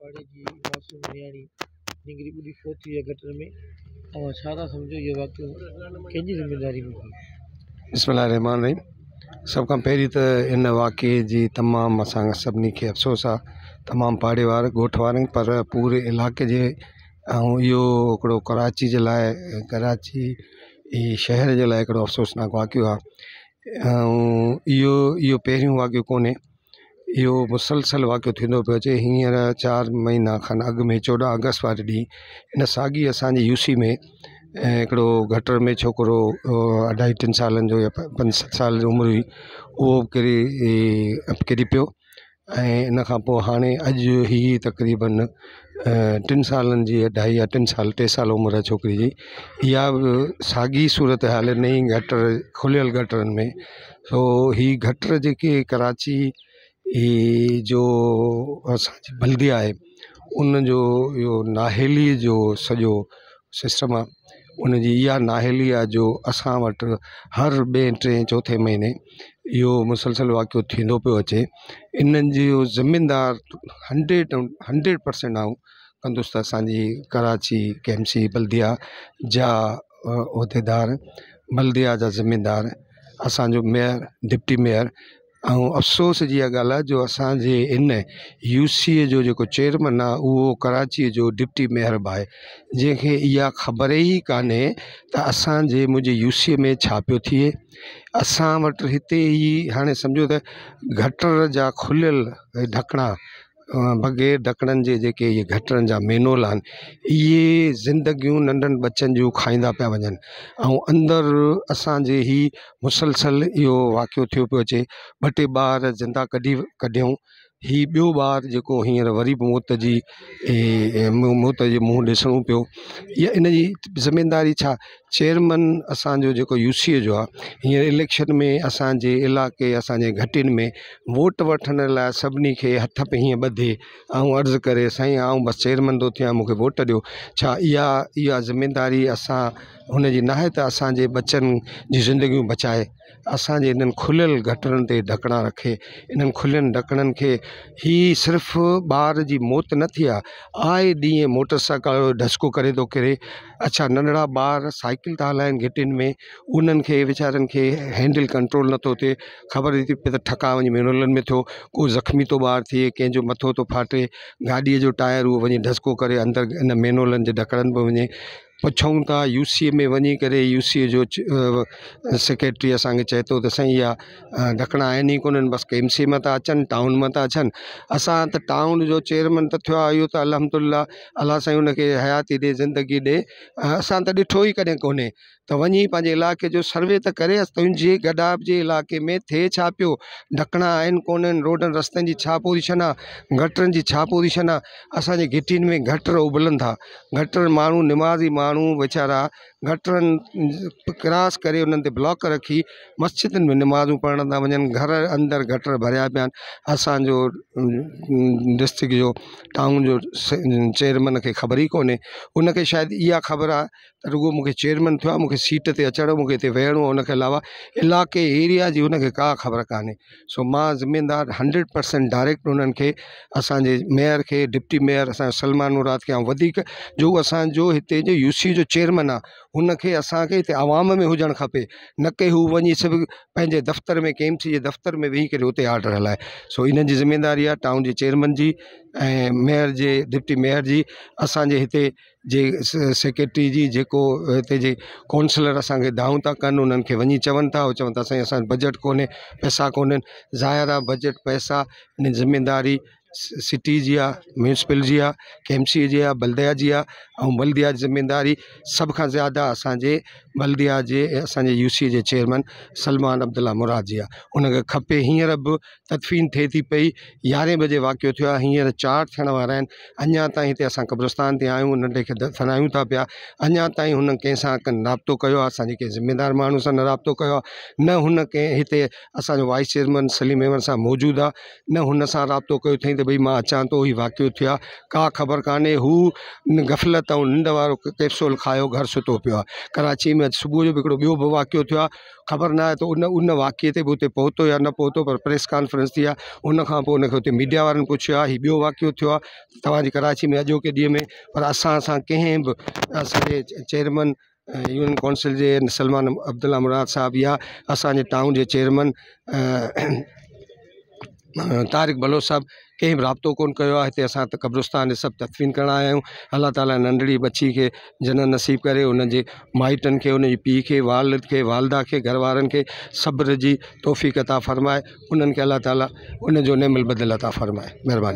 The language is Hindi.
पाड़े की मासूम नियाणी निगरी ॿुधी छो थी घटन में ऐं छा था सम्झो इहो वाक़ियो कंहिंजी में बिस्मिल रहमान रहीम सब का पहिरीं तो इन वाक्य जी तमाम असांखे सभिनी खे अफ़सोस आ तमाम पाड़े वारे ॻोठ पर पूरे इलाके जे ऐं इहो कराची के लिए कराची ये शहर के लिए अफ़सोसनाक वाक्य आहे यो इहो इहो पहिरियों वाक़ियो यो मुसलसल वाक्य थींदो पियो अचे हींअर चारि महीना खन अग में चौदह अगस्त वाले ढी इन सागी असांजी यूसी में ऐं गटर में छोकरो अढाई टन साल या पंज सत साल उम्र हुई वो कि किरी किरी इन हाँ अज ही तक़रीबन टिन साल अढाई या टिन साल टे साल उम्र आहे छोकिरी सूरत हाल नई गटर खुलियल गटर में सो ही गटर जी कराची ही जो असांजी बलदि आहे जो इहो नाहेलीअ जो सॼो सिस्टम आहे जी इहा नाहेली आहे जो असां वटि हर ॿिए टे चोथे महीने इहो मुसलसिल वाक़ियो थींदो पियो अचे इन्हनि जो ज़मीनदार हंड्रेड हंड्रेड परसेंट आऊं कंदुसि त असांजी कराची केमसी बल्दिया जा उहिदेदार बलदि जा ज़मीनदार असांजो मेयर डिप्टी मेयर ऐं अफ़सोस जी गाल जो असांजे इन यू सी ए जो जेको चेयरमैन आहे कराची जो डिप्टी मेहरबु आहे जैसे इं ख़बर ही कान्हे तो असांजे मुझे यू सी ए में छा थिए अस वटि हिते ई हाणे सम्झो त गटर जा खुलियल ढकिणा बग़ैर ढकिणनि जे जेके इहे घटिनि जा मेनोल आहिनि इहे ज़िंदगियूं नंढनि ॿचनि जूं खाईंदा पिया वञनि ऐं अंदर असांजे ई मुसलसल इहो वाक़ियो थियो पियो अचे ॿ टे ॿार ज़िंदा कढी कढियूं हीउ बो ॿारु जेको हींअर वरी बि मौत जी ए मौत जे मुंहुं ॾिसणो पियो इहा इन जिम्मेदारी ज़िमेदारी असो चेयरमन असांजो जो आहे हींअर इलेक्शन में असांजे इलाक़े असांजे घटियुनि में वोट वठण लाइ सभिनी हथ पे हीअं बधे ऐं अर्ज़ु करे साईं आउं बसि चेयरमन थो थियां वोट ॾियो छा जिम्मेदारी इहा उन ना तो असन की बचनि बचाए असांजे इन खुल घटर से ढकणा रखे इन खुलियनि ढकणन के ही सिर्फ बार की मौत न थी आए ॾींहुं मोटरसाइकिल ढसको जो डसको करे थो किरे अछा नंढिड़ा ॿार साइकिल था हलाइनि घिटिन में उन्हनि खे के हैंडल कंट्रोल तो थे ख़बर थी पे तो ठका वही मेनोलनि में थो को ज़ख़्मी तो बार थे कें मथो तो फाटे गाड़ी जो टायर वो वही ढसको कर अंदर इन मेनोलन के ढकड़न में वे पुछूँ था यू सी ए में वही कर यू सी ए जो सेक्रेटरी असांखे चे तो सही या ढकणा आन ही को बस एम सी में था अचनि टाउन में था अस टाउन जो चेयरमैन तो थियो आयो तो अलहमदुल्ला अल्लाह सही उनके हयाती दे ज़िंदगी दे अस तो ॾिठो ही कदें को तो वञी पाँच इलाके जो सर्वे तो कर तुझे गडाब के इलाके में थे पो पियो ढकणा को रोड रोडनि रस्तनि जी छा पोज़ीशन आहे गटरनि जी छा पोज़ीशन आहे में घटर उबलन था घटर माण्हू निमाज़ी माण्हू माण्हू वीचारा गटर क्रॉस कर ब्लॉक रखी मस्जिद में नमाज़ूं पढ़ण था वञनि घर अंदर गटर भरया पिया आहिनि डिस्ट्रिक्ट जो टाउन जो चेयरमैन खे ख़बर ही कोन्हे उनखे शायदि इहा ख़बर आ त रुगो मूंखे चेयरमैन थियो आहे सीट से अचणो मूंखे हिते विहणो आहे अलावा इलाके एरिया की उनके का ख़बर कान्ने सो मां जिम्मेदार हंड्रेड परसेंट डायरेक्ट उन्होंने खे असांजे मेयर खे डिप्टी मेयर असांजो सलमान मुराद के ऐं वधीक जो असांजो हिते जो ट्रस्टी जो चेयरमैन आहे हुनखे असांखे हिते आवाम में हुजणु खपे न की हू वञी सभु दफ़्तर में केम्स के दफ़्तर में वेही करे हुते आर्डर हल्ए सो इन जिम्मेदारी ज़िमेदारी आहे टाउन जे चेयरमैन जी मेयर के डिप्टी मेयर की असांजे इतने जे सेक्रेटरी जी जेको हिते जे काउंसलर असांखे दाऊं था कनि उन्हनि खे चवन था चवन था सही अस बजट को पैसा को ज़ाहिर बजट पैसा इन जिम्मेदारी सिटी जिया म्यूनसिपल जी आहे कैम्सी जी आहे बलदया जी आहे ऐं बलदया जी ज़िमेदारी ज़्यादा असांजे बलदिया के असांजे U C chairman Salman Abdullah Murad जी आहे उनखे खपे हींअर बि तदफ़ीन थिए थी पई यारहें बजे वाक्य थे हिंसर चार चारि थियण वारा आहिनि क़ब्रस्तान ते आहियूं नंढे खे दफ़नायूं था पिया अञा ताईं हुन कंहिंसां राब्तो कयो आहे असांजे कंहिं ज़िमेदार माण्हू न राब्तो कयो आहे वाइस चेयरमैन सलीम अहमद से मौजूद आ न हुन सां की भई मां अचा तो हीउ वाक्य थे का ख़बर कान्ने गफ़लत और निंड वो कैप्सूल खाओ घर सुतो पियो कराची में सुबह सुबुह जो भी बो ॿियो बि ख़बर न तो उन उन वाक्य से भी उतने पहुतो या न पहुतो पर प्रेस कॉन्फ्रेंस थी आहे उन मीडिया वारनि पुछियो हि बो वाक्य थे कराची में अजोके ॾींहं में पर असां कें भी चेयरमैन यूनियन काउंसिल के सलमान अब्दुल मुराद साहब या असांजे टाउन के चेयरमैन तारिक बलोच साहब कहीं बि राबितो कोन कयो आहे सब असां त तदफ़ीन करण आया हूँ अल्लाह ताला नंढड़ी बच्ची के जनन नसीब करे हुन माइटन के उन पी के खे वालिद खे वालदा के घरवार के सब्र की तोहफ़ी कता फ़रमाए उन्हें अल्लाह अलाह ताला उनजो बदल अता फ़रमाए मेहरबानी